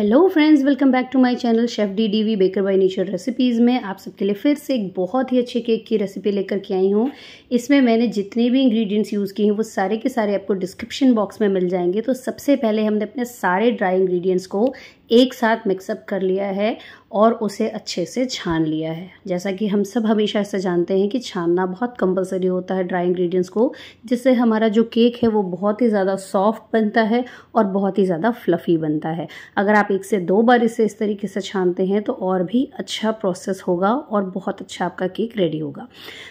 hello friends welcome back to my channel chef D D V baker by nature recipes में आप सबके लिए फिर से एक बहुत ही अच्छे केक की रेसिपी लेकर के आई हूँ इसमें मैंने जितने भी इंग्रेडिएंट्स यूज़ किए हैं वो सारे के सारे आपको डिस्क्रिप्शन बॉक्स में मिल जाएंगे तो सबसे पहले हमने अपने सारे ड्राई इंग्रीडियंट्स को एक साथ मिक्सअप कर लिया है और उसे अच्छे से छान लिया है जैसा कि हम सब हमेशा ऐसे जानते हैं कि छानना बहुत कंपलसरी होता है ड्राई इंग्रेडिएंट्स को जिससे हमारा जो केक है वो बहुत ही ज़्यादा सॉफ्ट बनता है और बहुत ही ज़्यादा फ्लफ़ी बनता है अगर आप एक से दो बार इसे इस तरीके से छानते हैं तो और भी अच्छा प्रोसेस होगा और बहुत अच्छा आपका केक रेडी होगा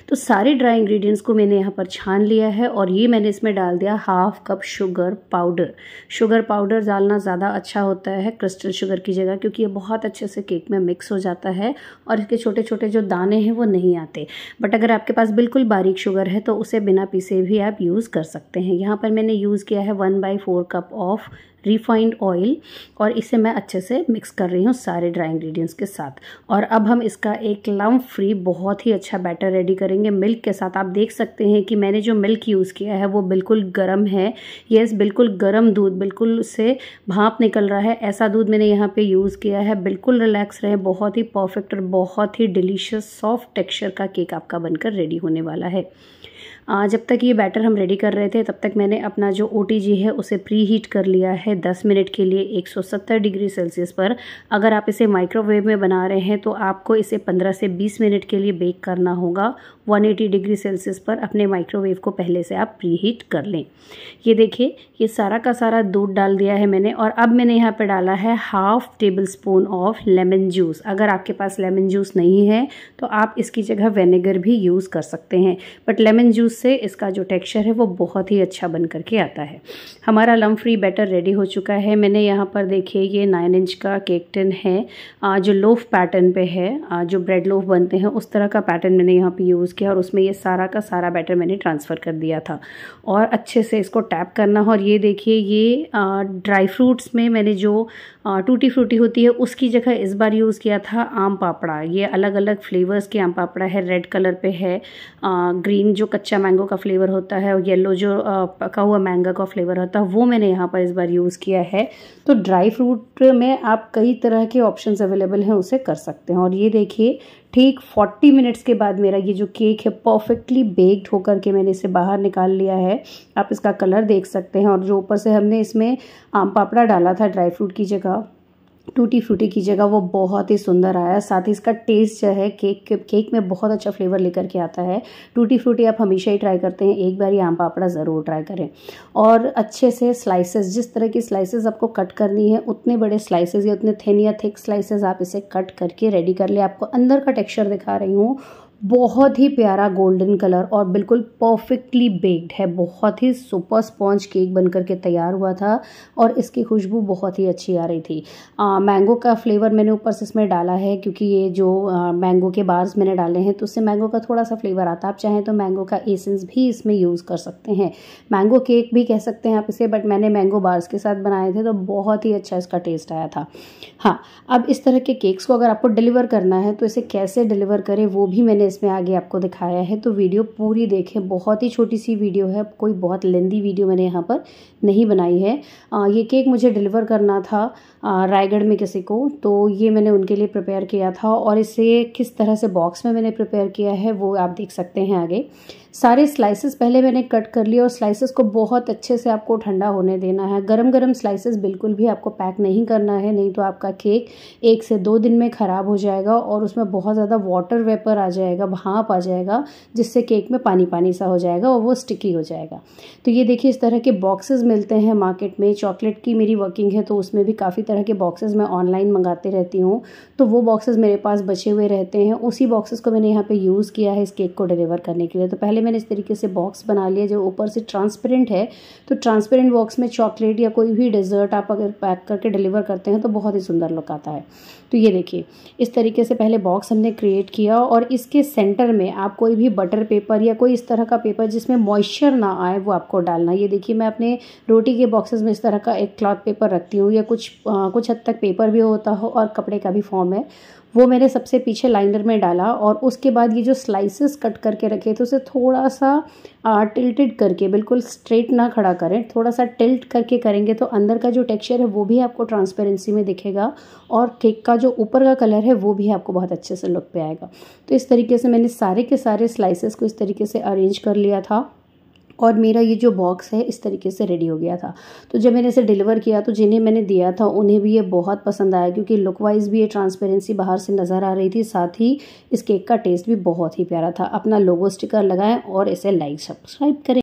तो सारे ड्राई इंग्रीडियंट्स को मैंने यहाँ पर छान लिया है और ये मैंने इसमें डाल दिया half cup sugar powder sugar powder डालना ज़्यादा अच्छा होता है क्रिस्टल शुगर की जगह क्योंकि ये बहुत अच्छे से केक में मिक्स हो जाता है और इसके छोटे छोटे जो दाने हैं वो नहीं आते बट अगर आपके पास बिल्कुल बारीक शुगर है तो उसे बिना पीसे भी आप यूज़ कर सकते हैं यहाँ पर मैंने यूज़ किया है one by four cup of refined oil और इसे मैं अच्छे से मिक्स कर रही हूँ सारे ड्राई इंग्रेडिएंट्स के साथ और अब हम इसका एक लम फ्री बहुत ही अच्छा बैटर रेडी करेंगे मिल्क के साथ आप देख सकते हैं कि मैंने जो मिल्क यूज़ किया है वो बिल्कुल गर्म है येस बिल्कुल गर्म दूध बिल्कुल से भाप निकल रहा है ऐसा दूध मैंने यहाँ पर यूज़ किया है बिल्कुल रिलैक्स रहे बहुत ही परफेक्ट और बहुत ही डिलीशियस सॉफ्ट टेक्स्चर का केक आपका बनकर रेडी होने वाला है जब तक ये बैटर हम रेडी कर रहे थे तब तक मैंने अपना जो ओ है उसे प्री हीट कर लिया है दस मिनट के लिए 170 डिग्री सेल्सियस पर अगर आप इसे माइक्रोवेव में बना रहे हैं तो आपको इसे पंद्रह से बीस मिनट के लिए बेक करना होगा 180 डिग्री सेल्सियस पर अपने माइक्रोवेव को पहले से आप प्री हीट कर लें ये देखिए ये सारा का सारा दूध डाल दिया है मैंने और अब मैंने यहाँ पर डाला है half tablespoon of lemon juice अगर आपके पास लेमन जूस नहीं है तो आप इसकी जगह वेनेगर भी यूज़ कर सकते हैं बट लेमन ऑरेंज जूस से इसका जो टेक्सचर है वो बहुत ही अच्छा बन करके आता है हमारा लम फ्री बैटर रेडी हो चुका है मैंने यहाँ पर देखिए ये नाइन इंच का केक टिन है जो लोफ पैटर्न पे है जो ब्रेड लोफ बनते हैं उस तरह का पैटर्न मैंने यहाँ पे यूज़ किया और उसमें ये सारा का सारा बैटर मैंने ट्रांसफ़र कर दिया था और अच्छे से इसको टैप करना और ये देखिए ये ड्राई फ्रूट्स में मैंने जो टूटी फ्रूटी होती है उसकी जगह इस बार यूज़ किया था आम पापड़ा ये अलग अलग फ्लेवर्स के आम पापड़ा है रेड कलर पे है ग्रीन जो कच्चा मैंगो का फ्लेवर होता है और येलो जो पका हुआ मैंगो का फ्लेवर होता है वो मैंने यहाँ पर इस बार यूज़ किया है तो ड्राई फ्रूट में आप कई तरह के ऑप्शंस अवेलेबल हैं उसे कर सकते हैं और ये देखिए ठीक 40 मिनट्स के बाद मेरा ये जो केक है परफेक्टली बेक्ड होकर के मैंने इसे बाहर निकाल लिया है आप इसका कलर देख सकते हैं और जो ऊपर से हमने इसमें आम पापड़ा डाला था ड्राई फ्रूट की जगह टूटी फ्रूटी की जगह वो बहुत ही सुंदर आया साथ ही इसका टेस्ट जो है केक केक में बहुत अच्छा फ्लेवर लेकर के आता है टूटी फ्रूटी आप हमेशा ही ट्राई करते हैं एक बार ही आम पापड़ा ज़रूर ट्राई करें और अच्छे से स्लाइसेस जिस तरह की स्लाइसेस आपको कट करनी है उतने बड़े स्लाइसेस या उतने थिन या थिक स्लाइसेज आप इसे कट करके रेडी कर ले आपको अंदर का टेक्स्चर दिखा रही हूँ बहुत ही प्यारा गोल्डन कलर और बिल्कुल परफेक्टली बेक्ड है बहुत ही सुपर स्पॉन्ज केक बनकर के तैयार हुआ था और इसकी खुशबू बहुत ही अच्छी आ रही थी आ, मैंगो का फ्लेवर मैंने ऊपर से इसमें डाला है क्योंकि ये जो आ, मैंगो के बार्स मैंने डाले हैं तो उससे मैंगो का थोड़ा सा फ्लेवर आता है आप चाहें तो मैंगो का एसेंस भी इसमें यूज़ कर सकते हैं मैंगो केक भी कह सकते हैं आप इसे बट मैंने मैंगो बार्स के साथ बनाए थे तो बहुत ही अच्छा इसका टेस्ट आया था हाँ अब इस तरह के केक्स को अगर आपको डिलीवर करना है तो इसे कैसे डिलीवर करें वो भी मैंने इसमें आगे आपको दिखाया है तो वीडियो पूरी देखें बहुत ही छोटी सी वीडियो है कोई बहुत लेंदी वीडियो मैंने यहाँ पर नहीं बनाई है आ, ये केक मुझे डिलीवर करना था रायगढ़ में किसी को तो ये मैंने उनके लिए प्रिपेयर किया था और इसे किस तरह से बॉक्स में मैंने प्रिपेयर किया है वो आप देख सकते हैं आगे सारे स्लाइसेस पहले मैंने कट कर लिए और स्लाइसेस को बहुत अच्छे से आपको ठंडा होने देना है गरम गरम स्लाइसेस बिल्कुल भी आपको पैक नहीं करना है नहीं तो आपका केक एक से दो दिन में ख़राब हो जाएगा और उसमें बहुत ज़्यादा वाटर वेपर आ जाएगा जाएगा भाप आ जाएगा जिससे केक में पानी पानी सा हो जाएगा और वो स्टिकी हो जाएगा तो ये देखिए इस तरह के बॉक्सेस मिलते हैं मार्केट में चॉकलेट की मेरी वर्किंग है तो उसमें भी काफ़ी तरह के बॉक्सेस मैं ऑनलाइन मंगाते रहती हूँ तो वो बॉक्सेज मेरे पास बचे हुए रहते हैं उसी बॉक्सेस को मैंने यहाँ पर यूज़ किया है इस केक को डिलीवर करने के लिए तो पहले मैंने इस तरीके से बॉक्स बना लिया जो ऊपर से ट्रांसपेरेंट है तो ट्रांसपेरेंट बॉक्स में चॉकलेट या कोई भी डिजर्ट आप अगर पैक करके डिलीवर करते हैं तो बहुत ही सुंदर लुक आता है तो ये देखिए इस तरीके से पहले बॉक्स हमने क्रिएट किया और इसके सेंटर में आप कोई भी बटर पेपर या कोई इस तरह का पेपर जिसमें मॉइस्चर ना आए वो आपको डालना ये देखिए मैं अपने रोटी के बॉक्सेस में इस तरह का एक क्लॉथ पेपर रखती हूँ या कुछ आ, कुछ हद तक पेपर भी होता हो और कपड़े का भी फॉर्म है वो मैंने सबसे पीछे लाइनर में डाला और उसके बाद ये जो स्लाइसेस कट करके रखे थे उसे थोड़ा सा आ, टिल्टेड करके बिल्कुल स्ट्रेट ना खड़ा करें थोड़ा सा टिल्ट करके करेंगे तो अंदर का जो टेक्सचर है वो भी आपको ट्रांसपेरेंसी में दिखेगा और केक का जो ऊपर का कलर है वो भी आपको बहुत अच्छे से लुक पे आएगा तो इस तरीके से मैंने सारे के सारे स्लाइसेस को इस तरीके से अरेंज कर लिया था और मेरा ये जो बॉक्स है इस तरीके से रेडी हो गया था तो जब मैंने इसे डिलीवर किया तो जिन्हें मैंने दिया था उन्हें भी ये बहुत पसंद आया क्योंकि लुक वाइज भी ये ट्रांसपेरेंसी बाहर से नज़र आ रही थी साथ ही इस केक का टेस्ट भी बहुत ही प्यारा था अपना लोगो स्टिकर लगाएं और इसे लाइक सब्सक्राइब करें